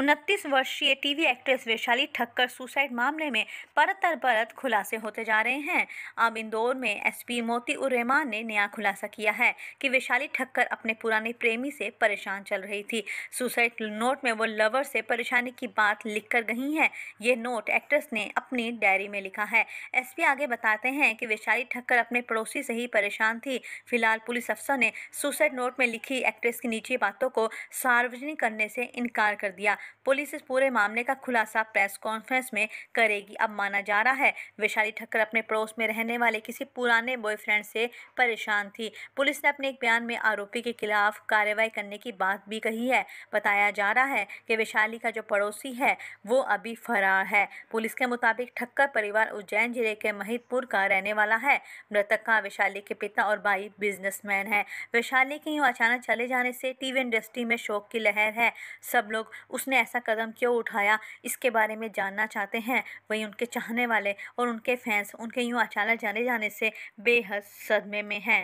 उनतीस वर्षीय TV actress Vaishali Thakkar suicide मामले में परत दर परत खुलासे होते जा रहे हैं अब इंदौर में एसपी मोती रहमान ने नया खुलासा किया है कि वैशाली ठक्कर अपने पुराने प्रेमी से परेशान चल रही थी सुसाइड नोट में वो लवर से परेशानी की बात लिख कर गई है ये नोट एक्ट्रेस ने अपनी डायरी में लिखा है एस आगे बताते हैं कि वैशाली ठक्कर अपने पड़ोसी से ही परेशान थी फिलहाल पुलिस अफसर ने सुसाइड नोट में लिखी एक्ट्रेस की निजी बातों को सार्वजनिक करने से इनकार कर दिया पुलिस इस पूरे मामले का खुलासा प्रेस कॉन्फ्रेंस में करेगी अब माना जा रहा है वैशाली ठक्कर अपने पड़ोस में रहने वाले किसी पुराने बॉयफ्रेंड से परेशान थी पुलिस ने अपने एक बयान में आरोपी के खिलाफ कार्रवाई करने की बात भी कही है बताया जा रहा है कि वैशाली का जो पड़ोसी है वो अभी फरार है पुलिस के मुताबिक ठक्कर परिवार उज्जैन जिले के महितपुर का रहने वाला है मृतक का वैशाली के पिता और भाई बिजनेसमैन है वैशाली के यूँ अचानक चले जाने से टीवी इंडस्ट्री में शोक की लहर है सब लोग उसने ऐसा कदम क्यों उठाया इसके बारे में जानना चाहते हैं वहीं उनके चाहने वाले और उनके फैंस उनके यूँ अचानक जाने जाने से बेहद सदमे में हैं